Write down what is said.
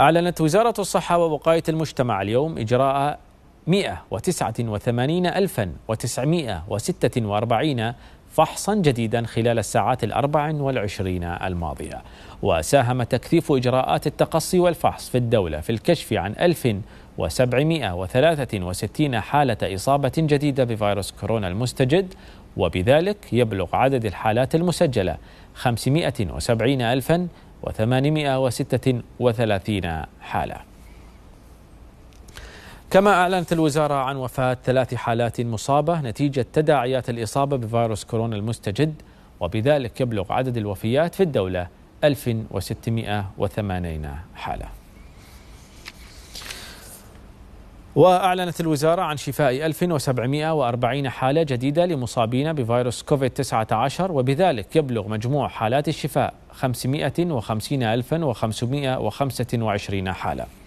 أعلنت وزارة الصحة ووقاية المجتمع اليوم إجراء 189946 فحصا جديدا خلال الساعات الأربع والعشرين الماضية وساهم تكثيف إجراءات التقصي والفحص في الدولة في الكشف عن 1763 حالة إصابة جديدة بفيروس كورونا المستجد وبذلك يبلغ عدد الحالات المسجلة 570 ألفاً 836 حالة كما أعلنت الوزارة عن وفاة ثلاث حالات مصابة نتيجة تداعيات الإصابة بفيروس كورونا المستجد وبذلك يبلغ عدد الوفيات في الدولة 1680 حالة وأعلنت الوزارة عن شفاء 1740 حالة جديدة لمصابين بفيروس كوفيد-19 وبذلك يبلغ مجموع حالات الشفاء 550525 حالة